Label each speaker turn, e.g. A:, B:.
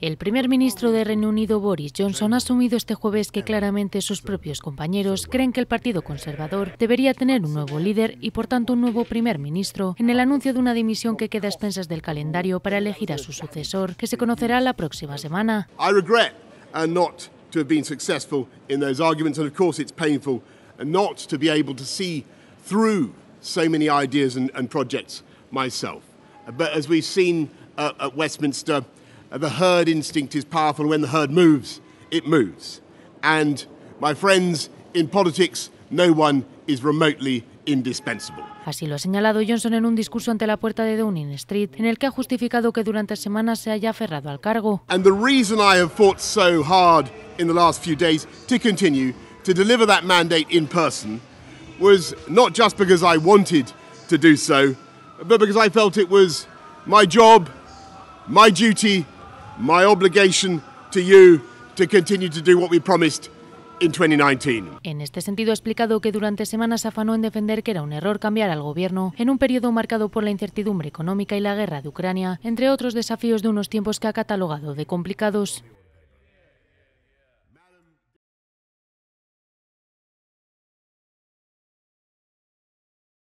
A: El primer ministro de Reino Unido, Boris Johnson, ha asumido este jueves que claramente sus propios compañeros creen que el Partido Conservador debería tener un nuevo líder y, por tanto, un nuevo primer ministro, en el anuncio de una dimisión que queda a expensas del calendario para elegir a su sucesor, que se conocerá la próxima semana.
B: ideas Westminster, Uh, the herd instinct is powerful. When the herd moves, it moves. And my friends, in politics, no one is remotely indispensable.
A: Así lo ha señalado Johnson en un discurso ante la puerta de Downing Street, en el que ha justificado que durante semanas se haya aferrado al cargo.
B: And the reason I have fought so hard in the last few days to continue to deliver that mandate in person was not just because I wanted to do so, but because I felt it was my job, my duty 2019.
A: En este sentido ha explicado que durante semanas afanó en defender que era un error cambiar al gobierno en un periodo marcado por la incertidumbre económica y la guerra de Ucrania, entre otros desafíos de unos tiempos que ha catalogado de complicados.